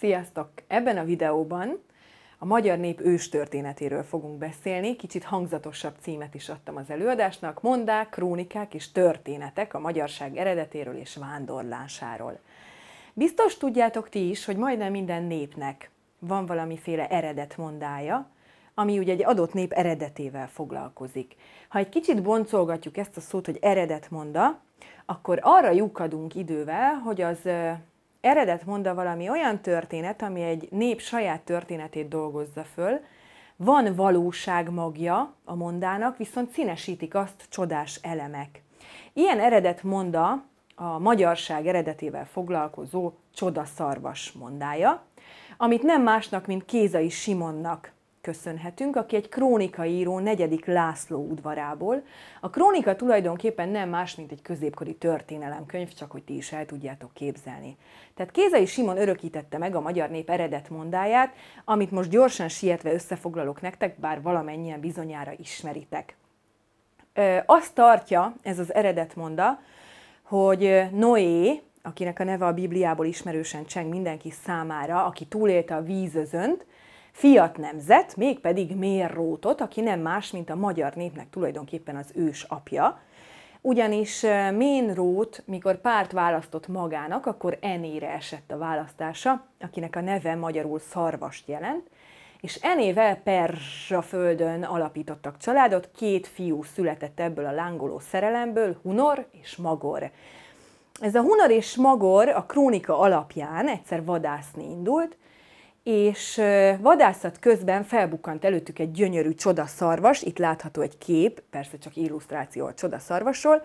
Sziasztok! Ebben a videóban a magyar nép őstörténetéről fogunk beszélni, kicsit hangzatosabb címet is adtam az előadásnak, mondák, krónikák és történetek a magyarság eredetéről és vándorlásáról. Biztos tudjátok ti is, hogy majdnem minden népnek van valamiféle eredetmondája, ami ugye egy adott nép eredetével foglalkozik. Ha egy kicsit boncolgatjuk ezt a szót, hogy monda, akkor arra lyukadunk idővel, hogy az eredet monda valami olyan történet, ami egy nép saját történetét dolgozza föl, van valóság magja a mondának, viszont színesítik azt csodás elemek. Ilyen eredet monda a magyarság eredetével foglalkozó csodaszarvas mondája, amit nem másnak, mint Kézai Simonnak köszönhetünk, aki egy krónikaíró negyedik László udvarából. A krónika tulajdonképpen nem más, mint egy középkori történelemkönyv, csak hogy ti is el tudjátok képzelni. Tehát Kézai Simon örökítette meg a magyar nép eredet mondáját, amit most gyorsan sietve összefoglalok nektek, bár valamennyien bizonyára ismeritek. Ö, azt tartja ez az eredet monda, hogy Noé, akinek a neve a Bibliából ismerősen cseng mindenki számára, aki túlélte a vízözönt, fiat nemzet, mégpedig Mérrótot, aki nem más, mint a magyar népnek tulajdonképpen az ős apja, ugyanis Ménrót, mikor párt választott magának, akkor Enére esett a választása, akinek a neve magyarul szarvast jelent, és enével Perzsa földön alapítottak családot, két fiú született ebből a lángoló szerelemből, Hunor és Magor. Ez a Hunor és Magor a krónika alapján egyszer vadászni indult, és vadászat közben felbukkant előttük egy gyönyörű csodaszarvas, itt látható egy kép, persze csak illusztráció a csodaszarvasról,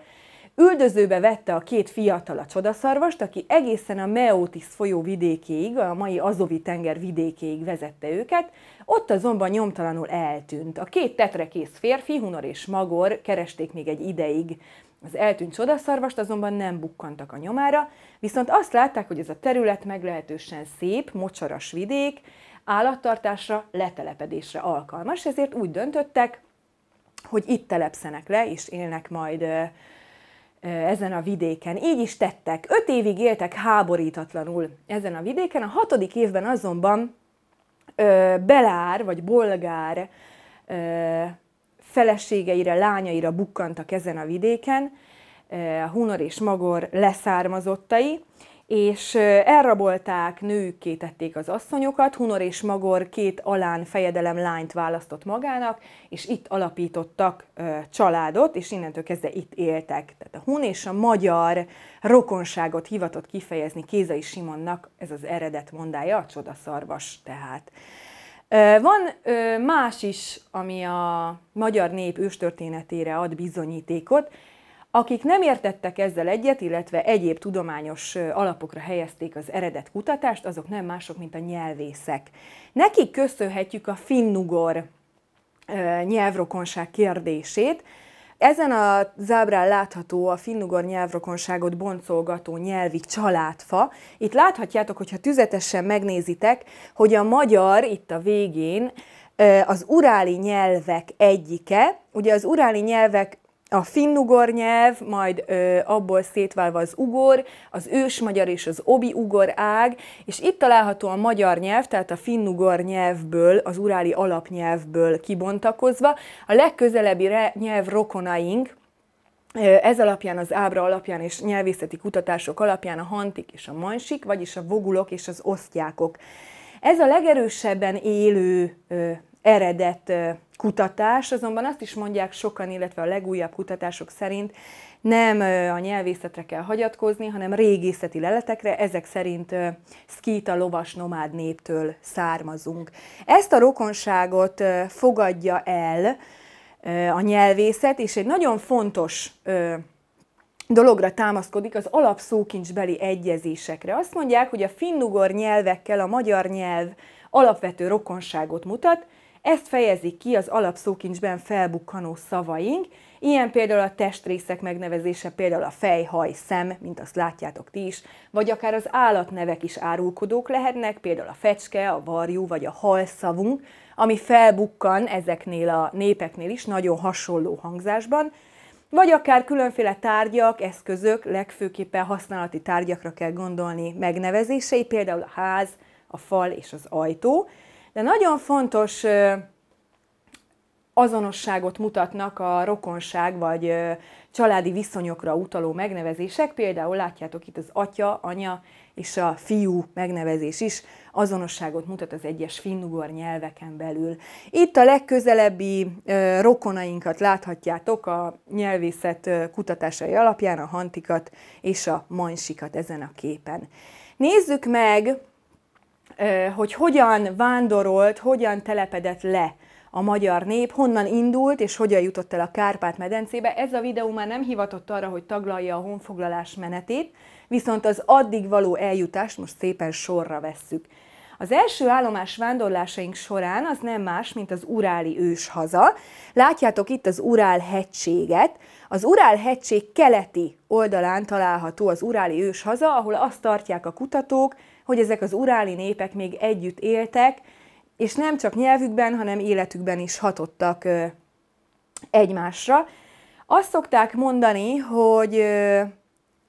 Üldözőbe vette a két fiatal a csodaszarvast, aki egészen a Meotis folyó vidékéig, a mai Azovi tenger vidékéig vezette őket, ott azonban nyomtalanul eltűnt. A két tetrekész férfi, Hunor és Magor keresték még egy ideig az eltűnt csodaszarvast azonban nem bukkantak a nyomára, viszont azt látták, hogy ez a terület meglehetősen szép, mocsaras vidék, állattartásra, letelepedésre alkalmas, ezért úgy döntöttek, hogy itt telepszenek le, és élnek majd ezen a vidéken. Így is tettek. Öt évig éltek háborítatlanul ezen a vidéken. A hatodik évben azonban ö, Belár, vagy Bolgár feleségeire, lányaira bukkantak ezen a vidéken, eh, a Hunor és Magor leszármazottai, és eh, elrabolták, nőkké kétették az asszonyokat, Hunor és Magor két alán fejedelem lányt választott magának, és itt alapítottak eh, családot, és innentől kezdve itt éltek. Tehát a Hun és a magyar rokonságot hivatott kifejezni Kézai Simonnak, ez az eredet mondája, a csodaszarvas tehát. Van más is, ami a magyar nép őstörténetére ad bizonyítékot, akik nem értettek ezzel egyet, illetve egyéb tudományos alapokra helyezték az eredet kutatást, azok nem mások, mint a nyelvészek. Nekik köszönhetjük a finnugor nyelvrokonság kérdését, ezen a zábrán látható a finnugor nyelvrokonságot boncolgató nyelvi családfa. Itt láthatjátok, hogyha tüzetesen megnézitek, hogy a magyar itt a végén az uráli nyelvek egyike. Ugye az uráli nyelvek a finnugor nyelv, majd ö, abból szétválva az ugor, az ősmagyar és az obi-ugor ág, és itt található a magyar nyelv, tehát a finnugor nyelvből, az uráli alapnyelvből kibontakozva, a legközelebbi nyelv rokonaink, ez alapján, az ábra alapján és nyelvészeti kutatások alapján a hantik és a mansik, vagyis a vogulok és az osztjákok. Ez a legerősebben élő eredet kutatás, azonban azt is mondják sokan, illetve a legújabb kutatások szerint nem a nyelvészetre kell hagyatkozni, hanem régészeti leletekre, ezek szerint szkíta lovas nomád néptől származunk. Ezt a rokonságot fogadja el a nyelvészet, és egy nagyon fontos dologra támaszkodik, az alapszókincsbeli egyezésekre. Azt mondják, hogy a finnugor nyelvekkel a magyar nyelv alapvető rokonságot mutat, ezt fejezik ki az alapszókincsben felbukkanó szavaink, ilyen például a testrészek megnevezése, például a fej, haj, szem, mint azt látjátok ti is, vagy akár az állatnevek is árulkodók lehetnek, például a fecske, a varjú vagy a halszavunk, ami felbukkan ezeknél a népeknél is nagyon hasonló hangzásban, vagy akár különféle tárgyak, eszközök, legfőképpen használati tárgyakra kell gondolni megnevezései, például a ház, a fal és az ajtó, de nagyon fontos azonosságot mutatnak a rokonság vagy családi viszonyokra utaló megnevezések. Például látjátok itt az atya, anya és a fiú megnevezés is azonosságot mutat az egyes finnugor nyelveken belül. Itt a legközelebbi rokonainkat láthatjátok a nyelvészet kutatásai alapján, a hantikat és a mansikat ezen a képen. Nézzük meg hogy hogyan vándorolt, hogyan telepedett le a magyar nép, honnan indult és hogyan jutott el a Kárpát-medencébe. Ez a videó már nem hivatott arra, hogy taglalja a honfoglalás menetét, viszont az addig való eljutást most szépen sorra vesszük. Az első állomás vándorlásaink során az nem más, mint az uráli őshaza. Látjátok itt az Urál hegységet. Az Urál hegység keleti oldalán található az uráli őshaza, ahol azt tartják a kutatók, hogy ezek az uráli népek még együtt éltek, és nem csak nyelvükben, hanem életükben is hatottak egymásra. Azt szokták mondani, hogy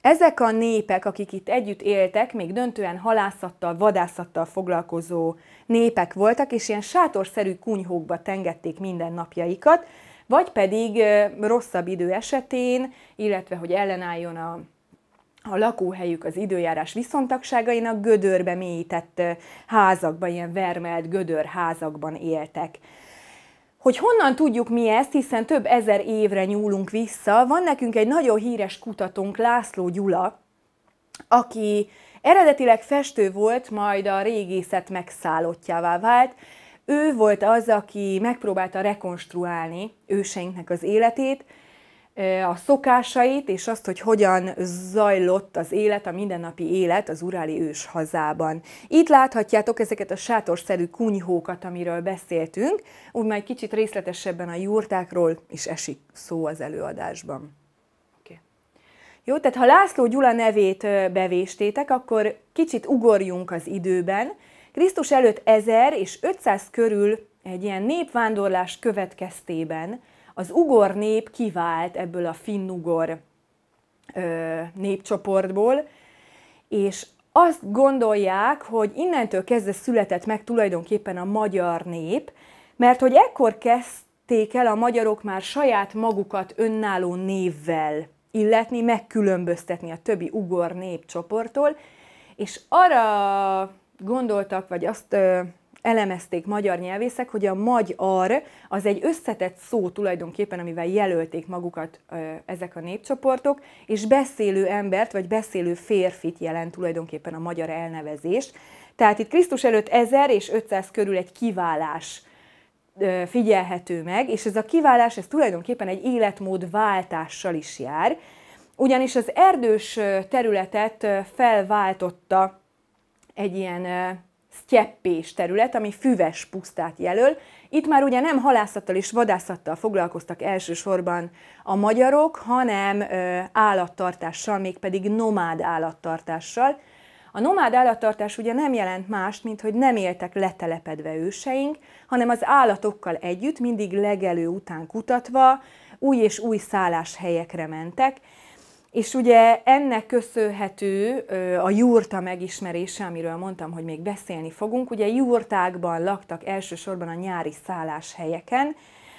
ezek a népek, akik itt együtt éltek, még döntően halászattal, vadászattal foglalkozó népek voltak, és ilyen sátorszerű kunyhókba tengették minden napjaikat, vagy pedig rosszabb idő esetén, illetve hogy ellenálljon a a lakóhelyük az időjárás viszontagságainak gödörbe mélyített házakban, ilyen vermelt gödör házakban éltek. Hogy honnan tudjuk mi ezt, hiszen több ezer évre nyúlunk vissza, van nekünk egy nagyon híres kutatónk, László Gyula, aki eredetileg festő volt, majd a régészet megszállottjává vált. Ő volt az, aki megpróbálta rekonstruálni őseinknek az életét, a szokásait, és azt, hogy hogyan zajlott az élet, a mindennapi élet az uráli ős hazában. Itt láthatjátok ezeket a sátorszerű kunyhókat, amiről beszéltünk, úgy már egy kicsit részletesebben a jurtákról is esik szó az előadásban. Okay. Jó, tehát ha László Gyula nevét bevéstétek, akkor kicsit ugorjunk az időben. Krisztus előtt 1000 és 500 körül egy ilyen népvándorlás következtében az ugor nép kivált ebből a finnugor népcsoportból, és azt gondolják, hogy innentől kezdve született meg tulajdonképpen a magyar nép, mert hogy ekkor kezdték el a magyarok már saját magukat önálló névvel illetni, megkülönböztetni a többi ugor népcsoporttól, és arra gondoltak, vagy azt elemezték magyar nyelvészek, hogy a magyar az egy összetett szó tulajdonképpen, amivel jelölték magukat ezek a népcsoportok, és beszélő embert vagy beszélő férfit jelent tulajdonképpen a magyar elnevezés. Tehát itt Krisztus előtt 1000 és 500 körül egy kiválás figyelhető meg, és ez a kiválás, ez tulajdonképpen egy életmód váltással is jár, ugyanis az erdős területet felváltotta egy ilyen sztyeppés terület, ami füves pusztát jelöl. Itt már ugye nem halászattal és vadászattal foglalkoztak elsősorban a magyarok, hanem ö, állattartással, mégpedig nomád állattartással. A nomád állattartás ugye nem jelent mást, mint hogy nem éltek letelepedve őseink, hanem az állatokkal együtt mindig legelő után kutatva új és új szálláshelyekre mentek, és ugye ennek köszönhető a jurta megismerése, amiről mondtam, hogy még beszélni fogunk. Ugye jurtákban laktak elsősorban a nyári szálláshelyeken,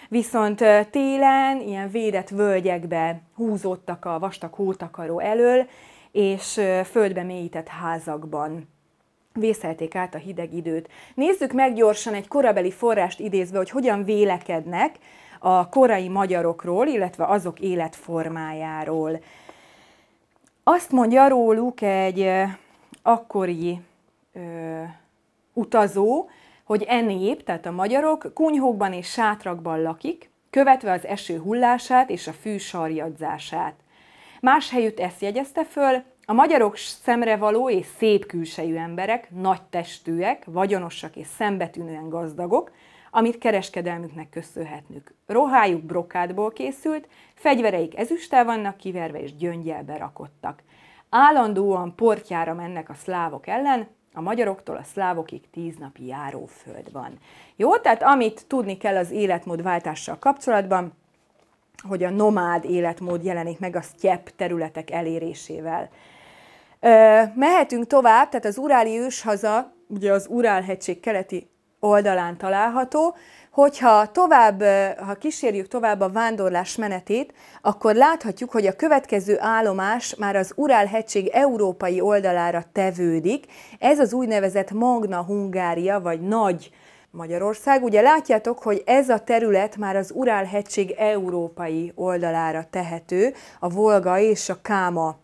viszont télen ilyen védett völgyekbe húzódtak a vastag hótakaró elől, és földbe mélyített házakban vészelték át a hideg időt. Nézzük meg gyorsan egy korabeli forrást idézve, hogy hogyan vélekednek a korai magyarokról, illetve azok életformájáról. Azt mondja róluk egy akkori ö, utazó, hogy ennéb, tehát a magyarok kunyhókban és sátrakban lakik, követve az eső hullását és a fű sarjadzását. Más helyütt ezt jegyezte föl, a magyarok szemrevaló és szép külsejű emberek, nagy testűek, vagyonosak és szembetűnően gazdagok, amit kereskedelmüknek köszönhetnük. Rohájuk brokádból készült, fegyvereik ezüsttel vannak kiverve és gyöngyel berakottak. Állandóan portjára mennek a szlávok ellen, a magyaroktól a szlávokig tíz napi járóföld van. Jó, tehát amit tudni kell az életmódváltással kapcsolatban, hogy a nomád életmód jelenik meg a sztyep területek elérésével. mehetünk tovább, tehát az uráli őshaza, ugye az Urálhegység keleti oldalán található. Hogyha tovább, ha kísérjük tovább a vándorlás menetét, akkor láthatjuk, hogy a következő állomás már az Urál-hegység európai oldalára tevődik. Ez az úgynevezett Magna Hungária, vagy Nagy Magyarország. Ugye látjátok, hogy ez a terület már az Urál-hegység európai oldalára tehető, a Volga és a Káma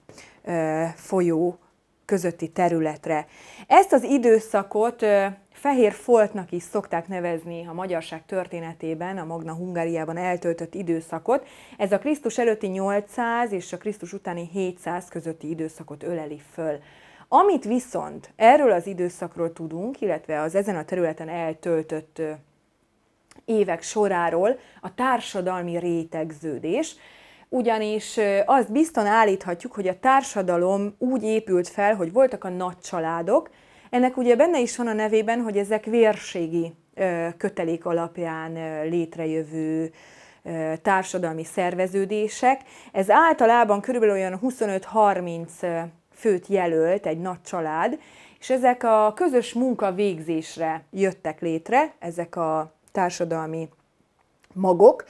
folyó közötti területre. Ezt az időszakot fehér foltnak is szokták nevezni a magyarság történetében, a Magna Hungáriában eltöltött időszakot. Ez a Krisztus előtti 800 és a Krisztus utáni 700 közötti időszakot öleli föl. Amit viszont erről az időszakról tudunk, illetve az ezen a területen eltöltött évek soráról, a társadalmi rétegződés, ugyanis azt bizton állíthatjuk, hogy a társadalom úgy épült fel, hogy voltak a nagy családok. Ennek ugye benne is van a nevében, hogy ezek vérségi kötelék alapján létrejövő társadalmi szerveződések. Ez általában körülbelül olyan 25-30 főt jelölt egy nagy család, és ezek a közös munka végzésre jöttek létre, ezek a társadalmi magok.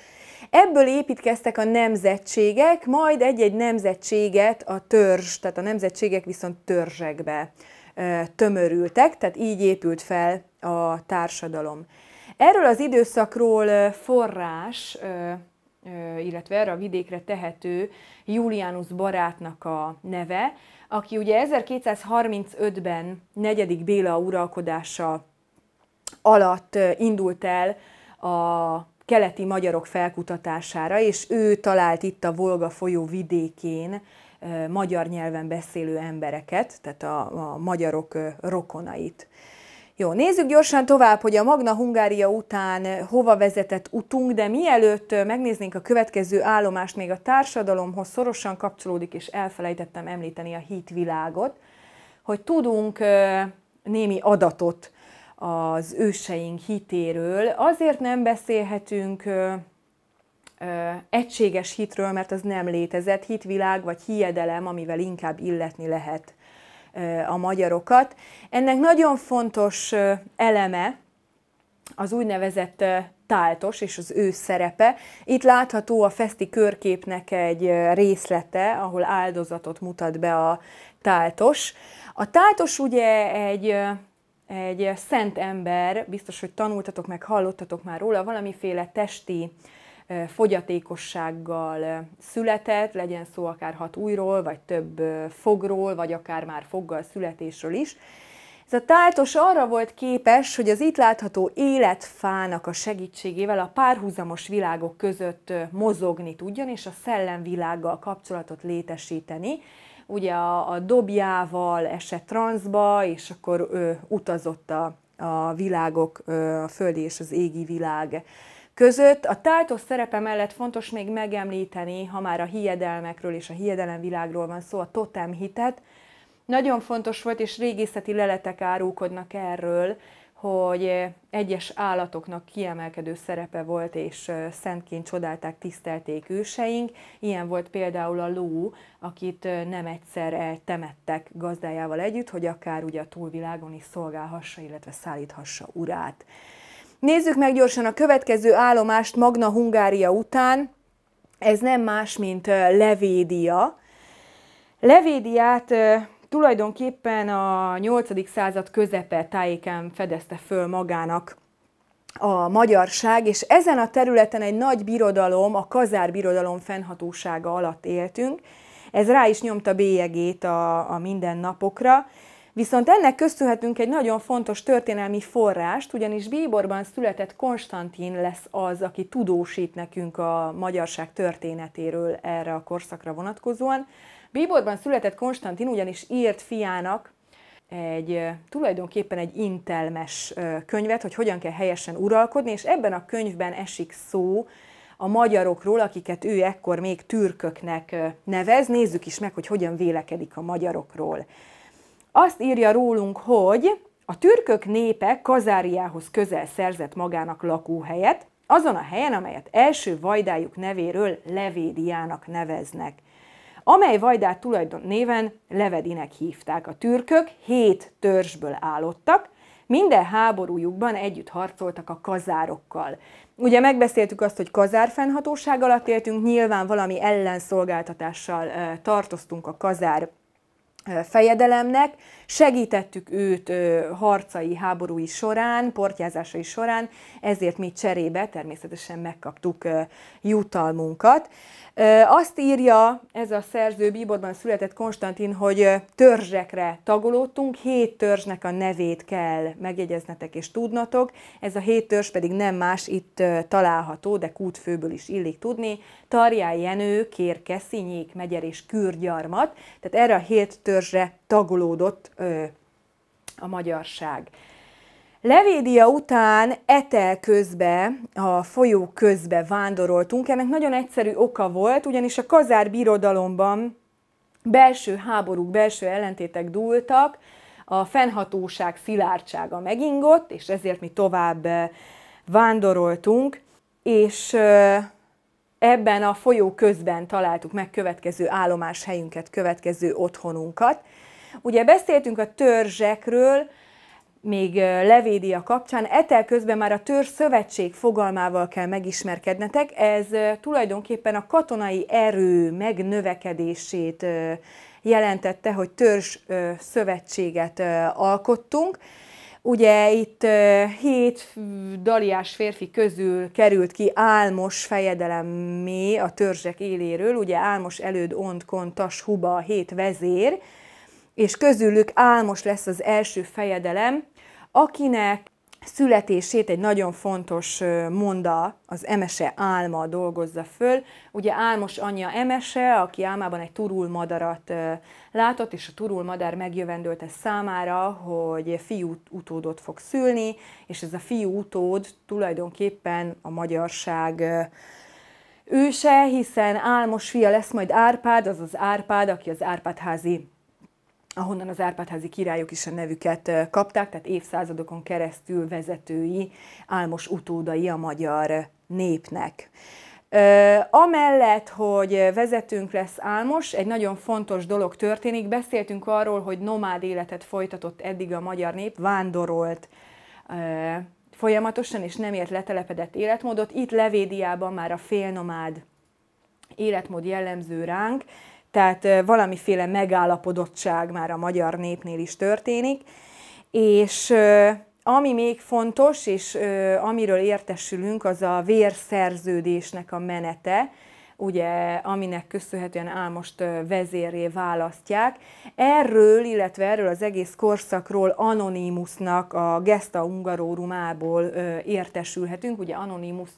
Ebből építkeztek a nemzetségek, majd egy-egy nemzetséget a törzs, tehát a nemzetségek viszont törzsekbe tömörültek, tehát így épült fel a társadalom. Erről az időszakról forrás, illetve erre a vidékre tehető Julianus barátnak a neve, aki ugye 1235-ben negyedik Béla uralkodása alatt indult el a keleti magyarok felkutatására, és ő talált itt a Volga folyó vidékén magyar nyelven beszélő embereket, tehát a, a magyarok rokonait. Jó, nézzük gyorsan tovább, hogy a Magna Hungária után hova vezetett utunk, de mielőtt megnéznénk a következő állomást, még a társadalomhoz szorosan kapcsolódik, és elfelejtettem említeni a hitvilágot, hogy tudunk némi adatot az őseink hitéről. Azért nem beszélhetünk egységes hitről, mert az nem létezett hitvilág vagy hiedelem, amivel inkább illetni lehet a magyarokat. Ennek nagyon fontos eleme az úgynevezett táltos és az ő szerepe. Itt látható a feszti körképnek egy részlete, ahol áldozatot mutat be a táltos. A táltos ugye egy egy szent ember, biztos, hogy tanultatok meg, hallottatok már róla, valamiféle testi fogyatékossággal született, legyen szó akár hat újról, vagy több fogról, vagy akár már foggal születésről is. Ez a táltos arra volt képes, hogy az itt látható életfának a segítségével a párhuzamos világok között mozogni tudjon, és a szellemvilággal kapcsolatot létesíteni, ugye a, a dobjával esett transzba, és akkor ő utazott a, a világok, a földi és az égi világ között. A tájtos szerepe mellett fontos még megemlíteni, ha már a hiedelmekről és a hiedelemvilágról van szó, a totemhitet. Nagyon fontos volt, és régészeti leletek árulkodnak erről, hogy egyes állatoknak kiemelkedő szerepe volt, és szentként csodálták, tisztelték őseink. Ilyen volt például a ló, akit nem egyszer temettek gazdájával együtt, hogy akár ugye a túlvilágon is szolgálhassa, illetve szállíthassa urát. Nézzük meg gyorsan a következő állomást Magna Hungária után. Ez nem más, mint Levédia. Levédiát tulajdonképpen a 8. század közepe tájéken fedezte föl magának a magyarság, és ezen a területen egy nagy birodalom, a kazár birodalom fennhatósága alatt éltünk. Ez rá is nyomta bélyegét a, a mindennapokra, viszont ennek köszönhetünk egy nagyon fontos történelmi forrást, ugyanis Bíborban született Konstantin lesz az, aki tudósít nekünk a magyarság történetéről erre a korszakra vonatkozóan. Bíborban született Konstantin ugyanis írt fiának egy tulajdonképpen egy intelmes könyvet, hogy hogyan kell helyesen uralkodni, és ebben a könyvben esik szó a magyarokról, akiket ő ekkor még türköknek nevez. Nézzük is meg, hogy hogyan vélekedik a magyarokról. Azt írja rólunk, hogy a türkök népe Kazáriához közel szerzett magának lakóhelyet, azon a helyen, amelyet első vajdájuk nevéről Levédiának neveznek amely Vajdát tulajdon néven Levedinek hívták. A türkök hét törzsből állottak, minden háborújukban együtt harcoltak a kazárokkal. Ugye megbeszéltük azt, hogy kazár fennhatóság alatt éltünk, nyilván valami ellenszolgáltatással tartoztunk a kazár fejedelemnek, segítettük őt harcai, háborúi során, portyázásai során, ezért mi cserébe természetesen megkaptuk jutalmunkat. Azt írja ez a szerző, Bíborban született Konstantin, hogy törzsekre tagolódtunk, hét törzsnek a nevét kell megjegyeznetek és tudnatok, ez a hét törzs pedig nem más, itt található, de kútfőből is illik tudni, Tarjá Jenő, Kérkeszi, Nyék, Megyer és Kürgyarmat, tehát erre a hét törzs törzsre tagolódott ö, a magyarság. Levédia után etel közbe, a folyó közbe vándoroltunk. Ennek nagyon egyszerű oka volt, ugyanis a kazár birodalomban belső háborúk, belső ellentétek dúltak, a fennhatóság szilárdsága megingott, és ezért mi tovább vándoroltunk, és ebben a folyó közben találtuk meg következő állomáshelyünket, következő otthonunkat. Ugye beszéltünk a törzsekről, még Levédia kapcsán, etel közben már a törzs szövetség fogalmával kell megismerkednetek, ez tulajdonképpen a katonai erő megnövekedését jelentette, hogy törzs szövetséget alkottunk, Ugye itt hét daliás férfi közül került ki Álmos fejedelemé a törzsek éléről, ugye Álmos előd ont Tas Huba a hét vezér, és közülük Álmos lesz az első fejedelem, akinek születését egy nagyon fontos monda, az Emese álma dolgozza föl. Ugye álmos anyja Emese, aki álmában egy turulmadarat látott, és a turulmadár megjövendőlte számára, hogy fiú utódot fog szülni, és ez a fiú utód tulajdonképpen a magyarság őse, hiszen álmos fia lesz majd Árpád, az az Árpád, aki az Árpádházi ahonnan az Árpádházi királyok is a nevüket kapták, tehát évszázadokon keresztül vezetői, álmos utódai a magyar népnek. Amellett, hogy vezetőnk lesz álmos, egy nagyon fontos dolog történik. Beszéltünk arról, hogy nomád életet folytatott eddig a magyar nép, vándorolt folyamatosan és nem ért letelepedett életmódot. Itt Levédiában már a félnomád életmód jellemző ránk, tehát valamiféle megállapodottság már a magyar népnél is történik, és ami még fontos, és amiről értesülünk, az a vérszerződésnek a menete, ugye, aminek köszönhetően Álmost vezéré választják. Erről, illetve erről az egész korszakról Anonimusnak a Gesta Ungarorumából értesülhetünk. Ugye Anonimus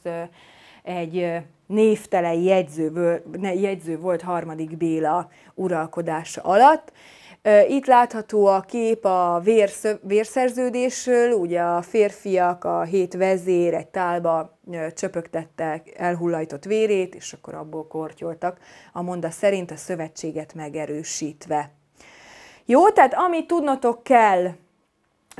egy névtelen jegyző, jegyző volt harmadik Béla uralkodása alatt. Itt látható a kép a vérszerződésről, ugye a férfiak, a hét vezér egy tálba csöpögtette elhullajtott vérét, és akkor abból kortyoltak, a monda szerint a szövetséget megerősítve. Jó, tehát amit tudnotok kell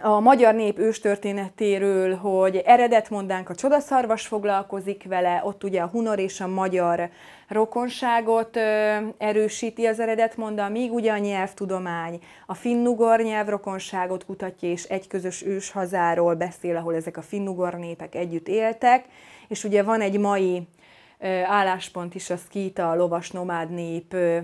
a magyar nép őstörténetéről, hogy eredetmondánk a csodaszarvas foglalkozik vele, ott ugye a hunor és a magyar rokonságot ö, erősíti az eredetmonda, míg ugye a nyelvtudomány a finnugor nyelvrokonságot kutatja, és egy közös őshazáról beszél, ahol ezek a finnugor népek együtt éltek, és ugye van egy mai ö, álláspont is a szkíta, a lovas nomád nép ö,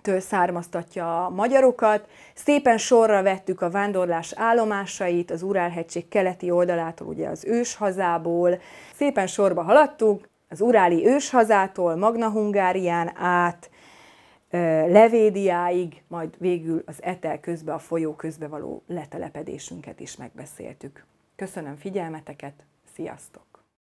től származtatja a magyarokat. Szépen sorra vettük a vándorlás állomásait, az Urálhegység keleti oldalától, ugye az őshazából. Szépen sorba haladtuk az uráli őshazától, Magna Hungárián át, Levédiáig, majd végül az Etel közbe, a folyó közbe való letelepedésünket is megbeszéltük. Köszönöm figyelmeteket, sziasztok!